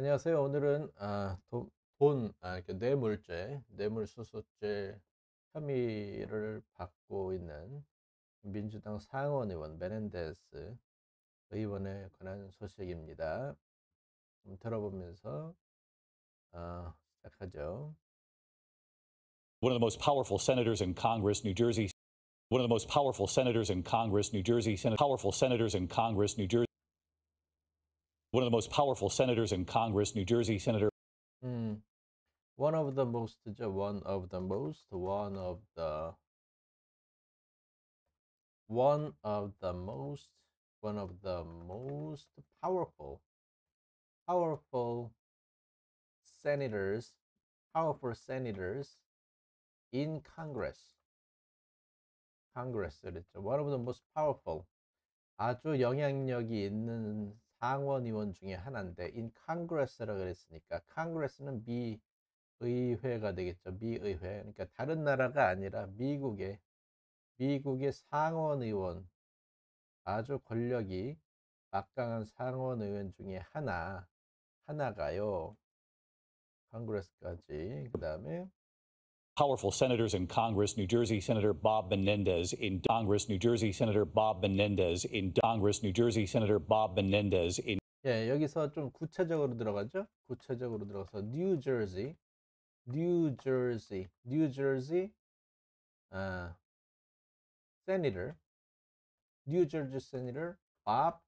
안녕하세요. 오늘은 아, 도, 돈, 아, 이렇게 뇌물죄, 뇌물수수죄 혐의를 받고 있는 민주당 상원 의원 메넨데스 의원에 관한 소식입니다. 들어보면서 아, 시작하죠. One of the most powerful senators in Congress, New Jersey. One of the most powerful senators in Congress, New Jersey. Sen powerful senators in Congress, New Jersey. one of the most powerful senators in Congress, New Jersey Senator. Mm. One of the most, uh, one of the most, one of the, one of the most, one of the most powerful, powerful senators, powerful senators in Congress. Congress, one of the most powerful. 아주 영향력이 있는 상원의원 중에 하나인데 in Congress라고 그랬으니까 Congress는 미 의회가 되겠죠. 미의회. 그러니까 다른 나라가 아니라 미국의 미국의 상원의원 아주 권력이 막강한 상원의원 중에 하나 하나가요. 컨그레스까지 그 다음에 powerful senators in Congress, New Jersey Senator Bob Menendez in Congress, New Jersey Senator Bob Menendez in Congress, New Jersey Senator Bob Menendez in 예, 여기서 좀 구체적으로 들어가죠. 구체적으로 들어가서 New Jersey, New Jersey, New Jersey uh, Senator, New Jersey Senator Bob,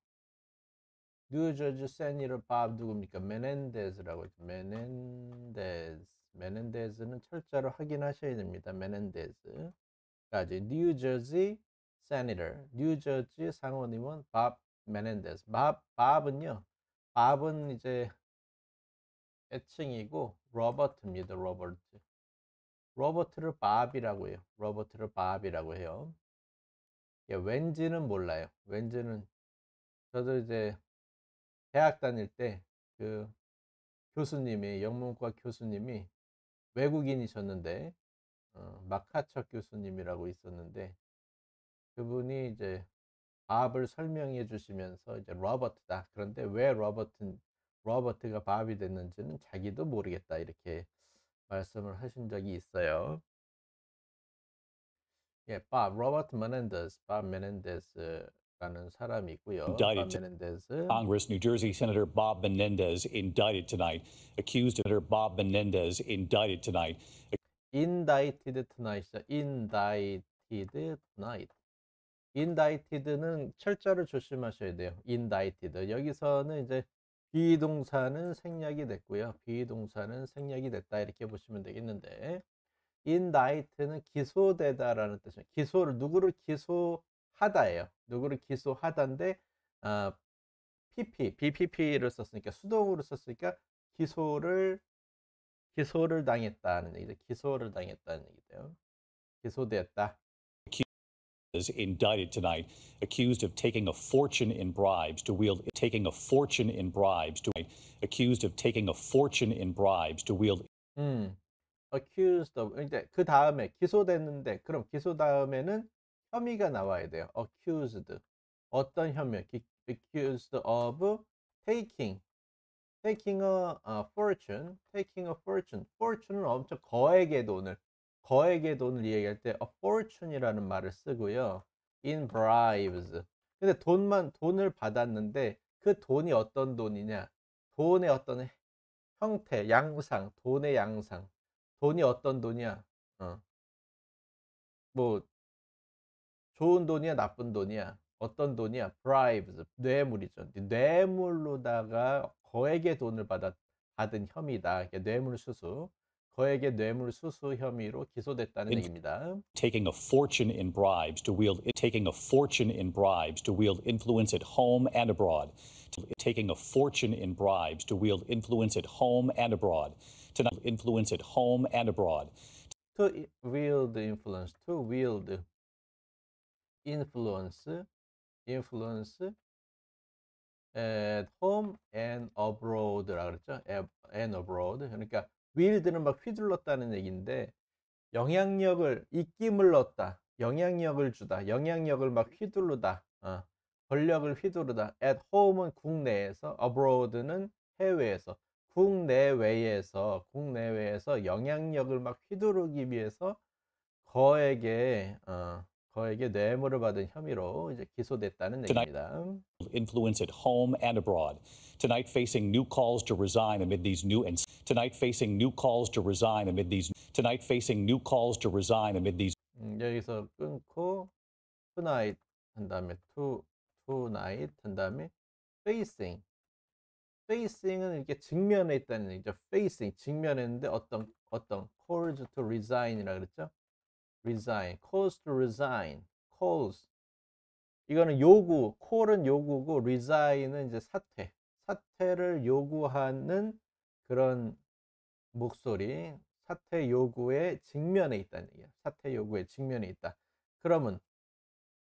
New Jersey Senator Bob 누굽니까? Menendez라고 있죠. Menendez. 메넨데즈는 철자로 확인하셔야 됩니다. 메넨데즈까지 뉴저지 세니터, 뉴저지 상원의원 밥 메넨데스. 밥 밥은요. 밥은 이제 애칭이고 로버트입니다. 로버트. 로버트를 밥이라고 해요. 로버트를 밥이라고 해요. 예, 왠지는 몰라요. 왠지는 저도 이제 대학 다닐 때 그 교수님이 영문과 교수님이 외국인이셨는데 어, 마카척 교수님이라고 있었는데 그분이 이제 밥을 설명해 주시면서 이제 로버트다. 그런데 왜 로버트 로버트가 밥이 됐는지는 자기도 모르겠다 이렇게 말씀을 하신 적이 있어요. 예, 밥 로버트 메넨데스, 밥 메넨데스 라는 사람이 있고요. Indicted Menendez. Congress, New Jersey Senator Bob Menendez indicted tonight. Accused Senator Bob Menendez indicted tonight. Indicted tonight이죠. Indicted tonight. Indicted는 철자를 조심하셔야 돼요. Indicted. 여기서는 이제 비동사는 생략이 됐고요. 비동사는 생략이 됐다 이렇게 보시면 되겠는데 indict는 기소되다라는 뜻이에요. 기소를 누구를 기소 하다예요. 누구를 기소하다인데 어, PP, BPP를 썼으니까 수동으로 썼으니까 기소를 기소를 당했다는 얘기죠. 기소를 당했다는 얘기죠. 기소됐다. is indicted tonight, accused of taking a fortune in bribes to wield taking a fortune in bribes to accused of taking a fortune in bribes to wield. 음, accused of 이제 그 다음에 기소됐는데 그럼 기소 다음에는 혐의가 나와야 돼요. accused. 어떤 혐의? accused of taking. taking a, a 아, fortune. taking a fortune. fortune은 엄청 거액의 돈을. 거액의 돈을 이기할때 a fortune이라는 말을 쓰고요. in bribes. 근데 돈만, 돈을 받았는데 그 돈이 어떤 돈이냐. 돈의 어떤 형태, 양상, 돈의 양상. 돈이 어떤 돈이야. 어. 뭐 좋은 돈이야, 나쁜 돈이야. 어떤 돈이야? bribes, 뇌물이죠. 뇌물로다가 거액의 돈을 받았, 받은 혐의다. 그러니까 뇌물 수수. 거액의 뇌물 수수 혐의로 기소됐다는 얘기입니다. Taking a fortune in bribes to wield taking a fortune in bribes to wield influence at home and abroad. Taking a fortune in bribes to wield influence at home and abroad. To influence at home and abroad. To wield influence. To wield influence, influence at home and abroad라 그랬죠. and abroad. 그러니까 will드는 막 휘둘렀다는 얘기인데 영향력을 입김을넣었다 영향력을 주다. 영향력을 막 휘두르다. 어, 권력을 휘두르다. at home은 국내에서 abroad는 해외에서 국내외에서 국내외에서 영향력을 막 휘두르기 위해서 거에게 어, 거에게 뇌물을 받은 혐의로 이제 기소됐다는 얘기입니다. Influence at home and abroad. Tonight facing new calls to resign amid these new and tonight facing new calls to resign amid these tonight facing new calls to resign amid these 음, 여기서 끊고 tonight 한 다음에 to tonight 한 다음에 facing facing은 이렇게 직면에 있다는 얘기죠. facing 직면했는데 어떤 어떤 calls to resign이라 그랬죠? resign, calls to resign, calls. 이거는 요구, call은 요구고 resign은 이제 사퇴. 사퇴를 요구하는 그런 목소리, 사퇴 요구의 직면에 있다는 얘기야. 사퇴 요구의 직면에 있다. 그러면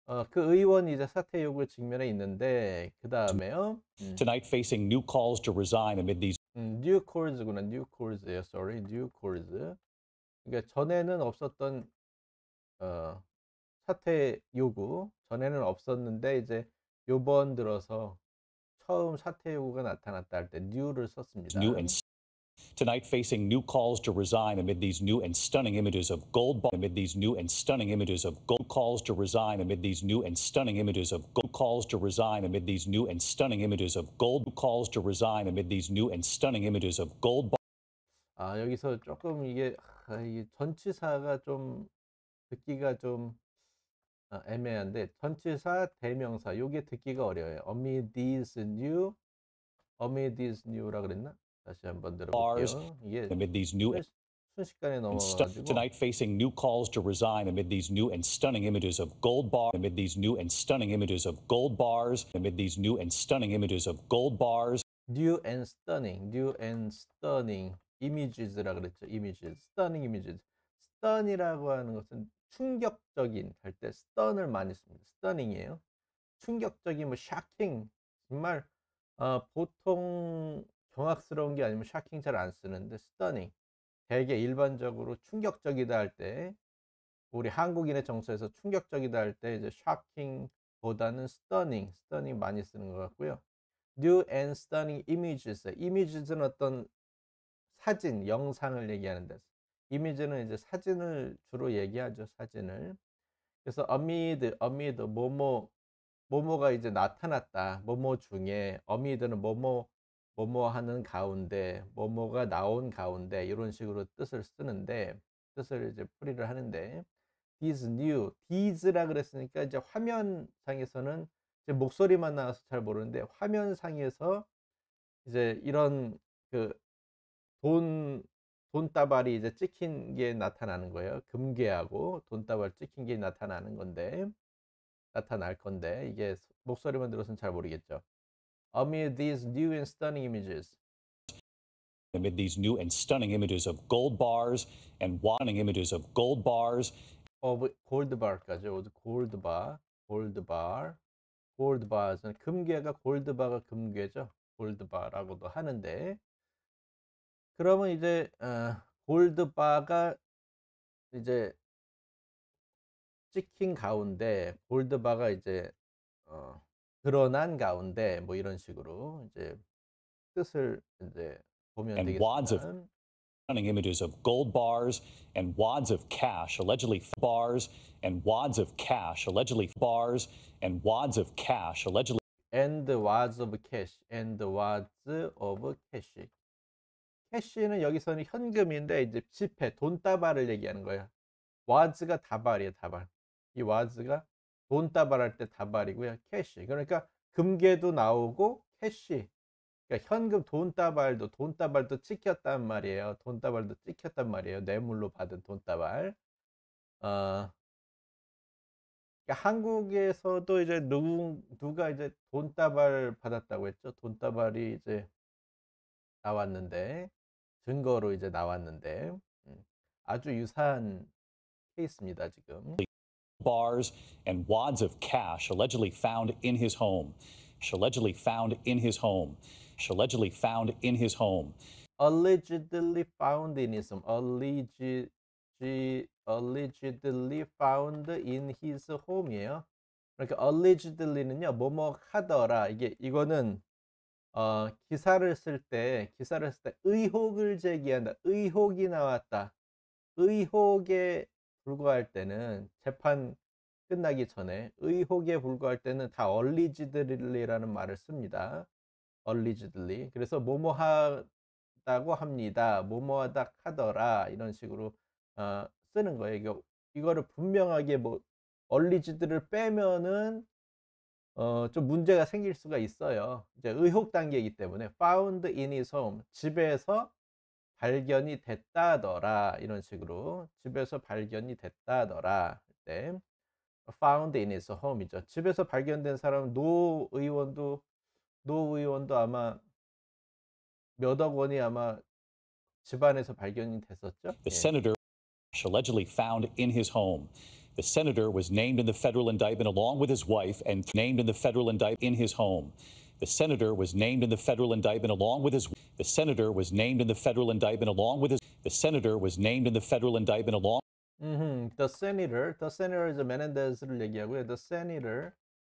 어, 그 의원이 이제 사퇴 요구 직면에 있는데 그 다음에요. 음. Tonight facing new calls to resign amid these. 음, new calls구나. new calls예요. Sorry, new calls. 그러니까 전에는 없었던 어, 사퇴 요구 전에는 없었는데 이제 요번 들어서 처음 사퇴 요구가 나타났다 할때 new를 썼습니다. New and tonight facing new calls to resign amid these new and stunning images of gold amid these new and stunning images of gold calls to resign amid these new and stunning images of gold calls to resign amid these new and stunning images of gold calls to resign amid these new and stunning images of gold 아 여기서 조금 이게, 아, 이게 전치사가 좀 듣기가 좀 애매한데 전치사 대명사 요게 듣기가 어려워요. Amid these new Amid these new라 그랬나? 다시 한번 들어볼게요. 이게 amid these new 순식간에 넘어가지고 tonight facing new calls to resign amid these new and stunning images of gold bars amid these new and stunning images of gold bars amid these new and stunning images of gold bars new and stunning new and stunning images라 그랬죠. images stunning images stun이라고 하는 것은 충격적인 할 때 stun을 많이 씁니다. stunning이에요. 충격적인 뭐 shocking 정말 어, 보통 경악스러운 게 아니면 shocking 잘안 쓰는데 stunning 대개 일반적으로 충격적이다 할 때 우리 한국인의 정서에서 충격적이다 할 때 이제 shocking보다는 stunning, stunning 많이 쓰는 것 같고요. new and stunning images, images는 어떤 사진, 영상을 얘기하는데 이미지는 이제 사진을 주로 얘기하죠. 사진을. 그래서 amid, amid, 뭐뭐, 뭐뭐가 이제 나타났다. 뭐뭐 중에, amid는 뭐뭐, 뭐뭐 하는 가운데, 뭐뭐가 나온 가운데, 이런 식으로 뜻을 쓰는데, 뜻을 이제 풀이를 하는데, these new, these라 그랬으니까 이제 화면상에서는 이제 목소리만 나와서 잘 모르는데, 화면상에서 이제 이런 그돈 돈다발이 이제 찍힌 게 나타나는 거예요. 금괴하고 돈다발 찍힌 게 나타나는 건데 나타날 건데 이게 목소리만 들어서는 잘 모르겠죠. Amid these new and stunning images. Amid these new and stunning images of gold bars and w a r n i n g images of gold bars. of gold bar까지 gold bar, gold bar, gold bar. 는 금괴가 gold b a r 가 금괴죠. gold b a r 라고도 하는데 그러면 이제 어, 골드바가 이제 찍힌 가운데 골드바가 이제 어, 드러난 가운데 뭐 이런 식으로 이제 뜻을 이제 보면 and wads of stunning images of gold bars and wads of cash allegedly bars and wads of cash allegedly bars and wads of cash allegedly and wads of cash and wads of cash 캐시는 여기서는 현금인데 이제 지폐, 돈다발을 얘기하는 거예요. 와즈가 다발이에요, 다발. 이 와즈가 돈다발 할때 다발이고요. 캐시. 그러니까 금괴도 나오고 캐시. 그러니까 현금 돈다발도 돈다발도 찍혔단 말이에요. 돈다발도 찍혔단 말이에요. 뇌물로 받은 돈다발. 어, 그러니까 한국에서도 이제 누, 누가 이제 돈다발 받았다고 했죠. 돈다발이 이제 나왔는데 증거로 이제 나왔는데 아주 유사한 케이스입니다 지금. bars and wads of cash allegedly found in his home. allegedly found in his home. allegedly found in his home. allegedly found in his home. alleged allegedly found in his home이에요. 그러니까 allegedly는요 뭐뭐 하더라 이게 이거는 어, 기사를 쓸 때, 기사를 쓸 때 의혹을 제기한다. 의혹이 나왔다. 의혹에 불과할 때는 재판 끝나기 전에 의혹에 불과할 때는 다 얼리지들리라는 말을 씁니다. 얼리지들리. 그래서 뭐뭐하다고 합니다. 뭐뭐하다 카더라 이런 식으로 어, 쓰는 거예요. 이거, 이거를 분명하게 뭐 얼리지들을 빼면은 어, 좀 문제가 생길 수가 있어요. 이제 의혹 단계이기 때문에 found in his home 집에서 발견이 됐다더라 이런 식으로 집에서 발견이 됐다더라 때 found in his home이죠. 집에서 발견된 사람 노 의원도 노 의원도 아마 몇 억 원이 아마 집안에서 발견이 됐었죠. The 예. senator allegedly found in his home. The senator was named in the federal indictment along with his wife and named in the federal indictment in his home. The senator was named in the federal indictment along with his The senator was named in the federal indictment along with his The senator was named in the federal indictment along mm-hmm. The senator, the senator 이제 Menendez를 얘기하고요. The senator,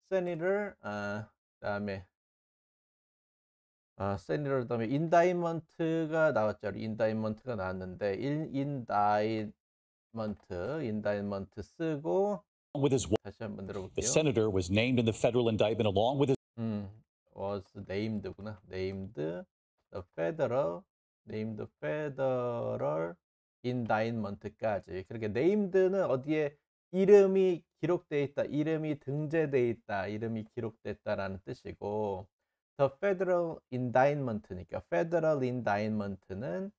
senator 아, 그다음에 아, 세니럴 다음에 인다이먼트가 나왔죠. 인다이먼트가 나왔는데 인 인다이 인다이먼트 인다이먼트 쓰고 with his wife. 다시 한번 The 들어볼게요. senator was named in the federal indictment along with his 음, was named구나. named the federal named federal indictment까지. 그렇게 named는 어디에 이름이 기록돼 있다, 이름이 등재돼 있다, 이름이 기록됐다라는 뜻이고 the federal indictment니까 federal indictment는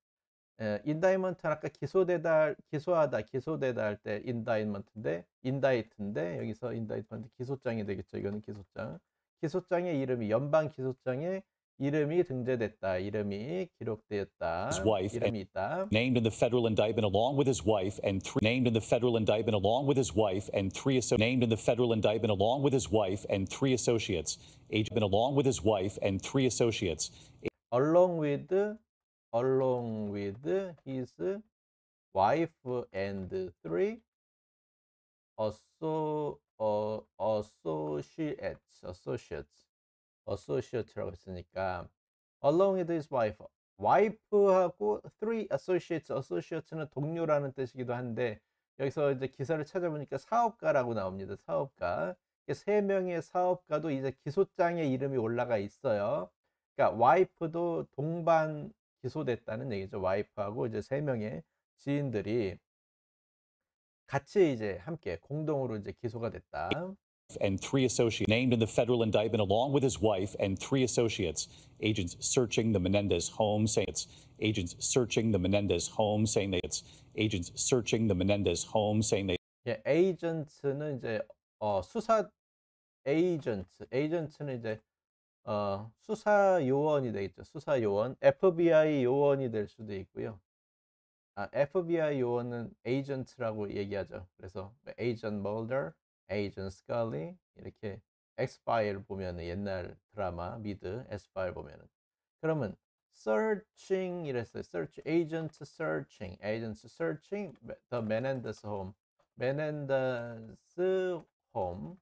에, 인다이먼트는 아까 기소되다, 기소하다, 기소되다 할 때 인다이먼트인데, 인다이트인데, 여기서 인다이트먼트 기소장이 되겠죠. 이거는 기소장. 기소장의 이름이, 연방 기소장의 이름이 등재됐다. 이름이 기록되었다. 이름이 있다. Named in the federal indictment along with his wife and three named in the federal indictment along with his wife and three named in the federal indictment along with his wife and three associates. Agent along with his wife and three associates. Along with along with his wife and three also, uh, associates, associates, associate라고 했으니까 along with his wife, wife하고 three associates, associates는 동료라는 뜻이기도 한데 여기서 이제 기사를 찾아보니까 사업가라고 나옵니다. 사업가. 세 명의 사업가도 이제 기소장의 이름이 올라가 있어요. 그러니까 와이프도 동반 기소됐다는 얘기죠. 와이프하고 이제 세 명의 지인들이 같이 이제 함께 공동으로 이제 기소가 됐다. and three associates named in the federal indictment along with his wife and three associates. Agents searching the Menendez home saying it's agents searching the Menendez home saying that it's agents searching the Menendez home saying that 예, 에이전트는 이제 어, 수사 에이전트, 에이전트는 이제 어, 수사 요원이 되겠죠. 수사 요원, FBI 요원이 될 수도 있고요. 아, FBI 요원은 에이전트라고 얘기하죠. 그래서 에이전트 멀더, 에이전트 스칼리 이렇게 엑스파일 보면 옛날 드라마 미드 엑스파일 보면은 그러면 searching 이랬어요. search agent searching agent searching the Menendez home Menendez home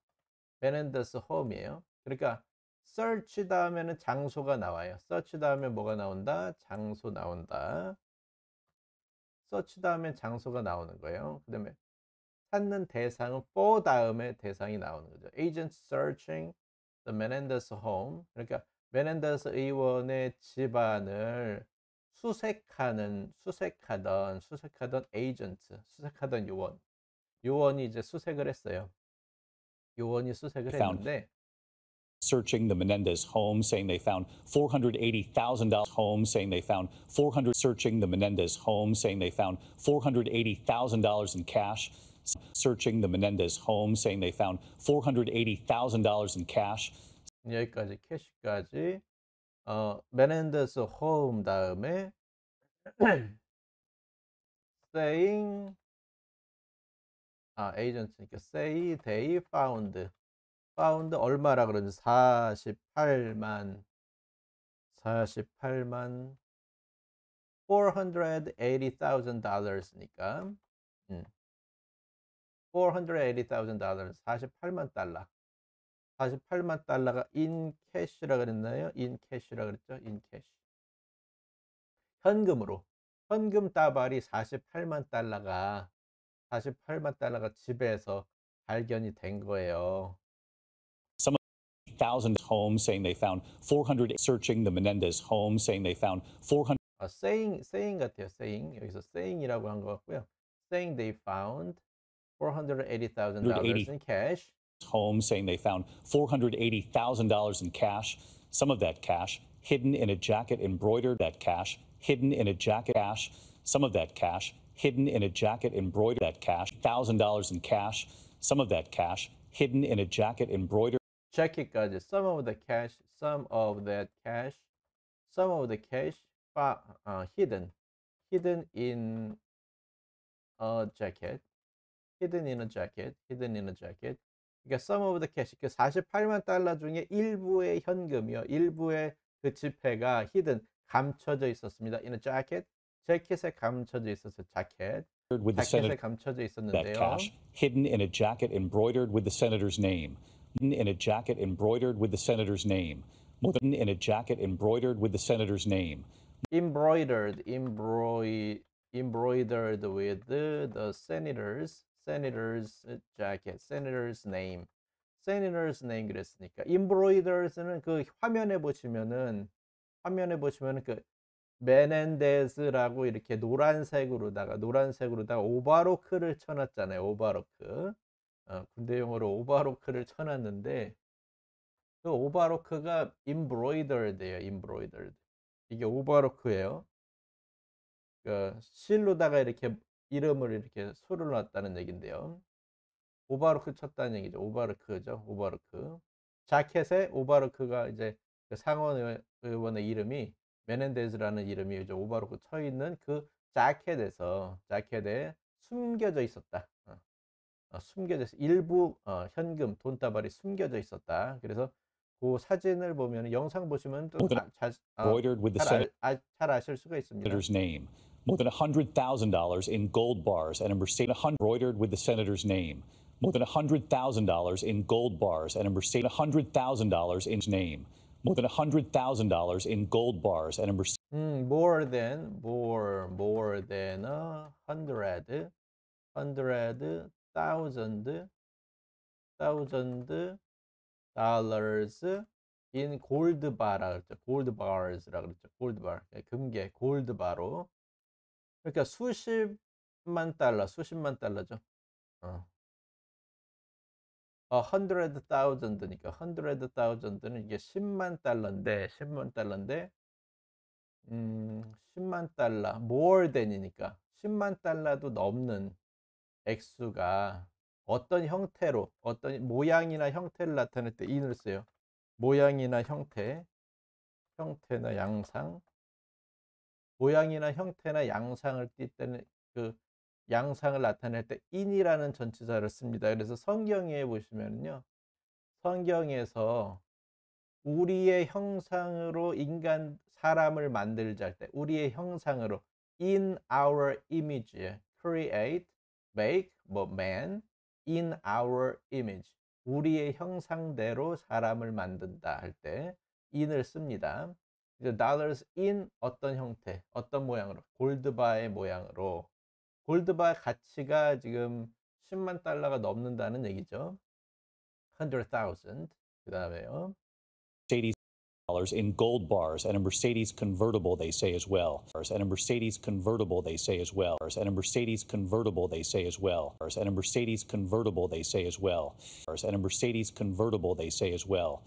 Menendez home이에요. 그러니까 search 다음에는 장소가 나와요. search 다음에 뭐가 나온다? 장소 나온다. search 다음에 장소가 나오는 거예요. 그 다음에 찾는 대상은 for 다음에 대상이 나오는 거죠. agent searching the Menendez home. 그러니까 메넨데스 의원의 집안을 수색하는 수색하던 수색하던 에이전트 수색하던 요원 요원이 이제 수색을 했어요. 요원이 수색을 했는데 searching the Menendez home, saying they found $480,000 home, saying they found 400 searching the Menendez home, saying they found $480,000 in cash, searching the Menendez home, saying they found $480,000 in cash. 여기까지 캐시까지 어 Menendez home 다음에 saying 아 에이전트니까 say they found 파운드 얼마라 그러는지 48만 48만 480,000 dollars니까 음. 480,000 dollars 48만 달러 48만 달러가 인 캐시라 그랬나요? 인 캐시라 그랬죠? 인 캐시 현금으로 현금 따발이 48만 달러가 48만 달러가 집에서 발견이 된 거예요. thousand homes, saying they found 400 searching the Menendez home, saying they found 400. A saying, saying 같아요. saying 여기서 saying이라고 한 거고요. Saying they found 480,000 dollars in cash. Home, saying they found 480,000 dollars in cash. Some of that cash hidden in a jacket embroidered that cash hidden in a jacket cash. Some of that cash hidden in a jacket embroidered that cash. Thousand dollars in cash. Some of that cash hidden in a jacket embroidered. check까지 some of the cash, some of that cash, some of the cash uh, hidden, hidden in a jacket, hidden in a jacket, hidden in a jacket. 그러니까 some of the cash, 그 48만 달러 중에 일부의 현금이요, 일부의 그 지폐가 hidden, 감춰져 있었습니다. in a jacket, 재킷에 감춰져 있었어요. 자켓. 자켓에 감춰져 있었는데요. That cash hidden in a jacket embroidered with the senator's name. in a jacket embroidered with the senator's name. More than in a jacket embroidered with the senator's name. Embroidered, embroidered, embroidered with the, the senator's senator's jacket, senator's name, senator's name 그랬으니까 embroidered는 그 화면에 보시면은 화면에 보시면은 그 메넨데스라고 이렇게 노란색으로다가 노란색으로다가 오바로크를 쳐놨잖아요. 오바로크. 어, 군대 용으로오바로크를 쳐놨는데 그오바로크가 embroidered예요. embroidered. 이게 오바로크예요그 실로다가 이렇게 이름을 이렇게 수를 놨다는 얘긴데요. 오바로크 쳤다는 얘기죠. 오바로크죠오바로크 자켓에 오바르크가 이제 그 상원 의원의 이름이 메넨데즈라는 이름이 이제 오바르크 쳐 있는 그 자켓에서 자켓에 숨겨져 있었다. 숨겨져 있어. 일부 현금 돈다발이 숨겨져 있었다. 그래서 그 사진을 보면 영상 보시면 또잘잘 아, 잘 아실 수가 있습니다. More than $100,000 in gold bars and a Mercedes embroidered with the senator's name. More than $100,000 in gold bars and a Mercedes $100,000 in name. More than $100,000 in gold bars and a Mercedes. 음, more than more more than a hundred hundred thousand thousand dollars in gold bar라 그랬죠. gold bars라 그랬죠. gold bar 금괴 gold bar로 그러니까 수십만 달러 수십만 달러죠. 어. 어, 100,000니까 100,000는 이게 10만 달러인데 10만 달러인데 음, 10만 달러 more than이니까 10만 달러도 넘는 액수가 어떤 형태로 어떤 모양이나 형태를 나타낼 때 인을 써요. 모양이나 형태, 형태나 양상, 모양이나 형태나 양상을 띌 때는 그 양상을 나타낼 때 인이라는 전치사를 씁니다. 그래서 성경에 보시면요. 성경에서 우리의 형상으로 인간 사람을 만들자 할 때 우리의 형상으로 in our image create make 뭐 man in our image 우리의 형상대로 사람을 만든다 할 때 in을 씁니다. 이제 dollars in 어떤 형태, 어떤 모양으로 골드바의 모양으로 골드바 가치가 지금 10만 달러가 넘는다는 얘기죠. 100,000. 그다음에요. in gold bars and a Mercedes convertible, they say as well. And a Mercedes convertible, they say as well. And a Mercedes convertible, they say as well. And a Mercedes convertible, they say as well. And a Mercedes convertible, they say as well.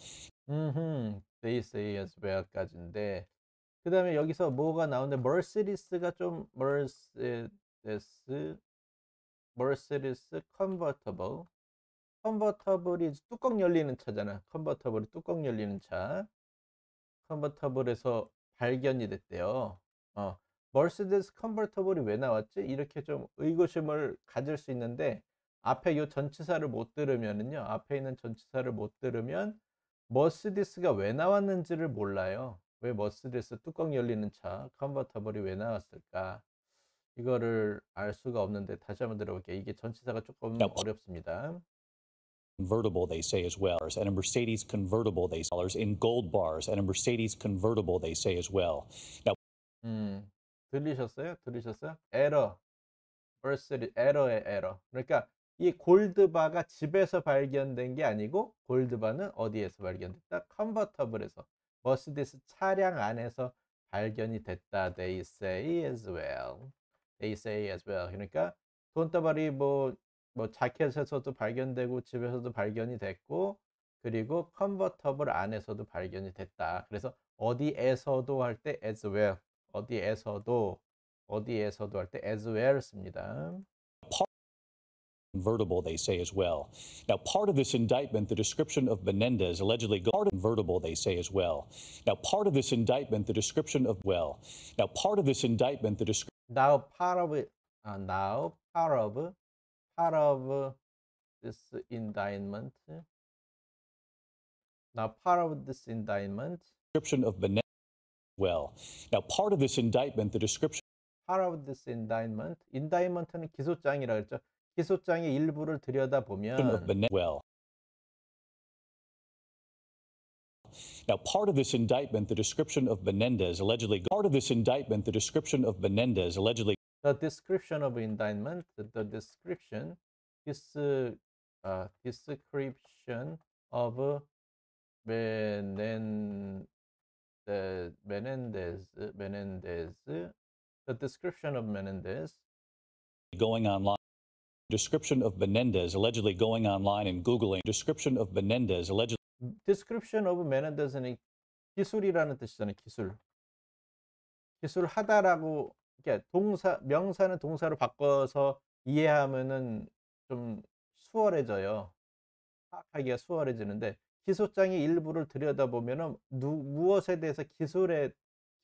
음, mm-hmm. they say as well까지인데 그 다음에 여기서 뭐가 나오는데 Mercedes가 좀 머시디스 머시디스 Convertible 컨버터블이 뚜껑 열리는 차잖아 컨버터블이 뚜껑 열리는 차 컨버터블에서 발견이 됐대요. 어, 머스데스 컨버터블이 왜 나왔지? 이렇게 좀 의구심을 가질 수 있는데 앞에 이 전치사를 못 들으면은요. 앞에 있는 전치사를 못 들으면 머스디스가 왜 나왔는지를 몰라요. 왜 머스디스 뚜껑 열리는 차 컨버터블이 왜 나왔을까? 이거를 알 수가 없는데 다시 한번 들어볼게요. 이게 전치사가 조금 뭐 어렵습니다. convertible they say as well and a mercedes convertible they say in gold bars and a mercedes convertible they say as well now 음 들리셨어요 들리셨어요 에러 mercedes 에러의 에러 그러니까 이 골드바가 집에서 발견된 게 아니고 골드바는 어디에서 발견됐다 컨버터블에서 머스디스 차량 안에서 발견이 됐다 they say as well they say as well 그러니까 돈다발이 뭐뭐 자켓에서도 발견되고 집에서도 발견이 됐고 그리고 컨버터블 안에서도 발견이 됐다. 그래서 어디에서도 할 때 as well 어디에서도 어디에서도 할 때 as well 씁니다. convertible, they say as well. Now, part of this indictment, the description of Menendez allegedly part convertible, they say as well. Now, part of this indictment, the description of well. Now, part of this indictment, the description. Now, part of it. Uh, now, part of part of this indictment. Now, part of this indictment. Description of Benet well. Now, part of this indictment, the description. Part of this indictment. indictment는 기소장이라고 했죠. 기소장의 일부를 들여다 보면. well. Now, part of this indictment, the description of Benendez allegedly. Part of this indictment, the description of Benendez allegedly the description of indictment, the description, this uh, uh description of uh, Menendez, Menendez, Menendez, the description of Menendez. Going online. Description of Menendez allegedly going online and Googling. Description of Menendez allegedly. Description of Menendez는 기술이라는 뜻이잖아요. 기술. 기술하다라고 그러니까 동사 명사는 동사로 바꿔서 이해하면은 좀 수월해져요. 파악하기가 수월해지는데 기소장의 일부를 들여다보면은 누, 무엇에 대해서 기술에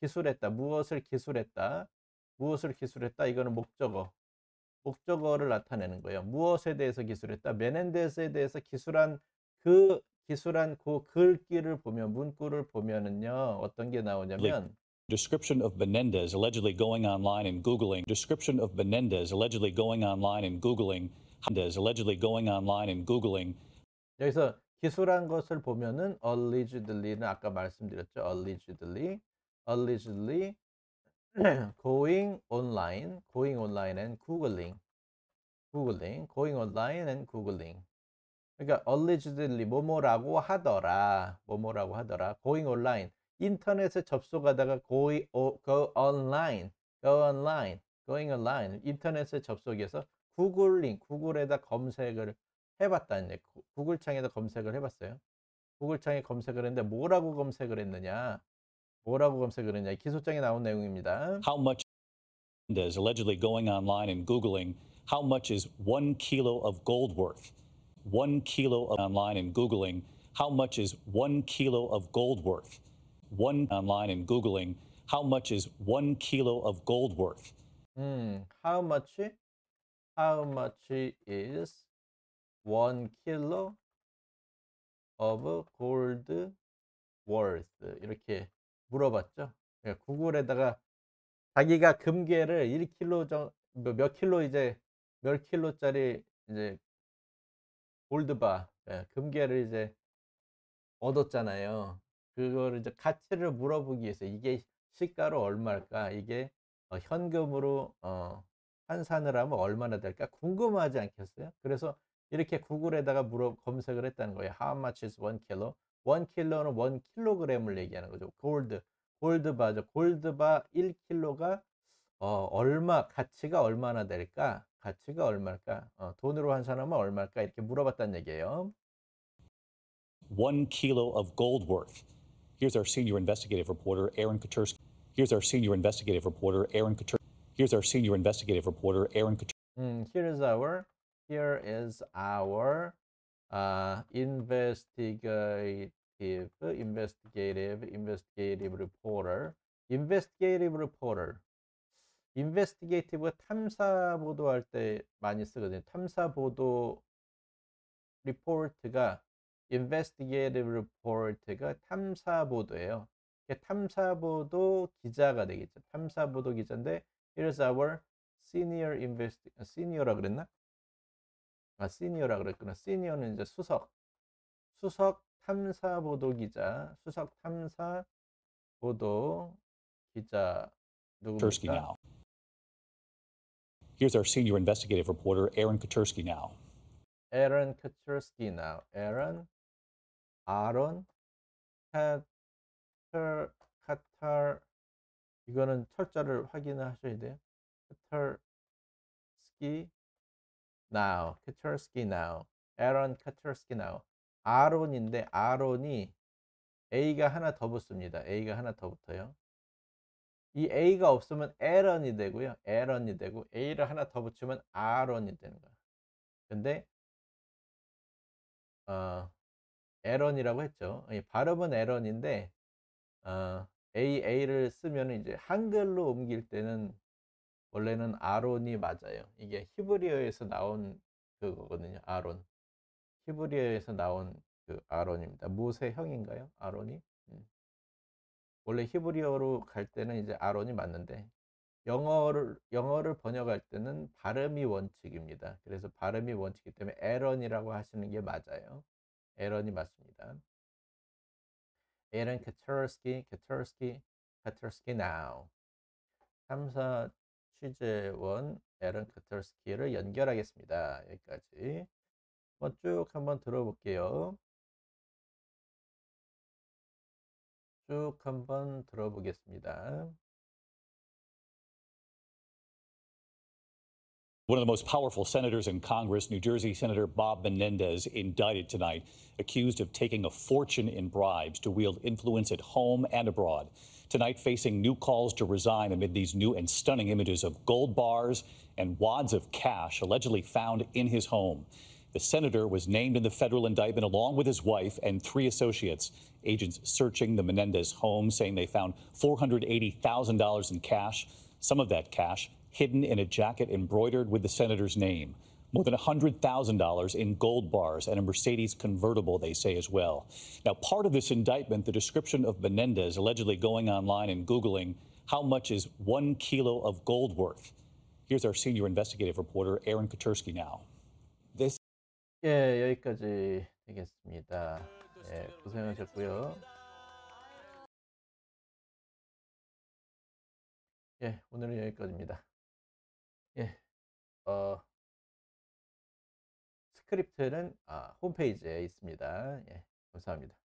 기술했다. 무엇을 기술했다. 무엇을 기술했다. 이거는 목적어. 목적어를 나타내는 거예요. 무엇에 대해서 기술했다. 메넨데스에 대해서 기술한 그 기술한 그 글귀를 보면 문구를 보면은요. 어떤 게 예. 나오냐면 Description of Benendez allegedly going online and Googling. Description of Benendez allegedly going online and Googling. Benendez allegedly going online and Googling. 여기서 기술한 것을 보면은 allegedly는 아까 말씀드렸죠. allegedly, allegedly going online, going online and googling, googling, going online and googling. 그러니까 allegedly 뭐뭐라고 하더라, 뭐뭐라고 하더라, going online. 인터넷에 접속하다가 거의 go, go online, go online, going online 인터넷에 접속해서 구글링, 구글에다 검색을 해봤다 이제 구글창에다 검색을 해봤어요. 구글창에 검색을 했는데 뭐라고 검색을 했느냐? 뭐라고 검색을 했냐? 기소장에 나온 내용입니다. How much is allegedly going online and googling how much is one kilo of gold worth? One kilo of online and googling how much is one kilo of gold worth? one online and Googling how much is one kilo of gold worth. Mm, how much? How much is one kilo of gold worth? 이렇게 물어봤죠. 그 구글에다가 자기가 금괴를 1kg 정몇 킬로 이제 몇 킬로짜리 이제 골드바 예, 금괴를 이제 얻었잖아요. 그거를 이제 가치를 물어보기 위해서 이게 시가로 얼마일까? 이게 어, 현금으로 어, 환산을 하면 얼마나 될까? 궁금하지 않겠어요? 그래서 이렇게 구글에다가 물어 검색을 했다는 거예요. How much is one kilo? 원 킬로는 원 킬로그램을 얘기하는 거죠. 골드, 골드바죠. 골드바 1킬로가 어, 얼마, 가치가 얼마나 될까? 가치가 얼마일까? 어, 돈으로 환산하면 얼마일까? 이렇게 물어봤다는 얘기예요. One kilo of gold worth. Here's our senior investigative reporter, Aaron Katursky. Here's our senior investigative reporter, Aaron Katursky. Here's our senior investigative reporter, Aaron Katursky. Mm, here is our, here is our uh, investigative, investigative, investigative reporter, investigative reporter. investigative 탐사 보도할 때 많이 쓰거든요. 탐사 보도 report가 investigative report가 탐사 보도예요. 탐사 보도 기자가 되겠죠. 탐사 보도 기자인데 here's our senior invest senior라 그랬나? 아, senior라 그랬구나. senior는 이제 수석. 수석 탐사 보도 기자, 수석 탐사 보도 기자 누구입니까? Here's our senior investigative reporter Aaron Katursky now. Aaron Katursky now. Aaron 아론, 카털, 카탈 이거는 철자를 확인하셔야 돼요. 카털스키 now, 카털스키 now, 에런 카털스키 now. 아론인데 아론이 A가 하나 더 붙습니다. A가 하나 더 붙어요. 이 A가 없으면 에런이 되고요. 에런이 되고 A를 하나 더 붙이면 아론이 되는 거야. 근데 어, 에런이라고 했죠. 예, 발음은 에런인데 어, AA를 쓰면 이제 한글로 옮길 때는 원래는 아론이 맞아요. 이게 히브리어에서 나온 그거거든요. 아론. 히브리어에서 나온 그 아론입니다. 모세 형인가요? 아론이? 음. 원래 히브리어로 갈 때는 이제 아론이 맞는데 영어를 영어를 번역할 때는 발음이 원칙입니다. 그래서 발음이 원칙이기 때문에 에런이라고 하시는 게 맞아요. 에런이 맞습니다. 에런 케터스키, 케터스키, 케터스키 now. 3사 취재원 에런 케터스키를 연결하겠습니다. 여기까지. 쭉 한번 들어볼게요. 쭉 한번 들어보겠습니다. One of the most powerful senators in Congress, New Jersey Senator Bob Menendez, indicted tonight, accused of taking a fortune in bribes to wield influence at home and abroad. Tonight, facing new calls to resign amid these new and stunning images of gold bars and wads of cash allegedly found in his home. The senator was named in the federal indictment along with his wife and three associates. Agents searching the Menendez home saying they found $480,000 in cash, some of that cash hidden in a jacket embroidered with the senator's name. More than $100,000 in gold bars and a Mercedes convertible, they say as well. Now, part of this indictment, the description of Menendez allegedly going online and Googling how much is one kilo of gold worth. Here's our senior investigative reporter, Aaron Kutursky, now. This 예, 여기까지 되겠습니다. 예, 고생하셨고요. 예, 오늘은 여기까지입니다. 어, 스크립트는 아, 홈페이지에 있습니다. 예, 감사합니다.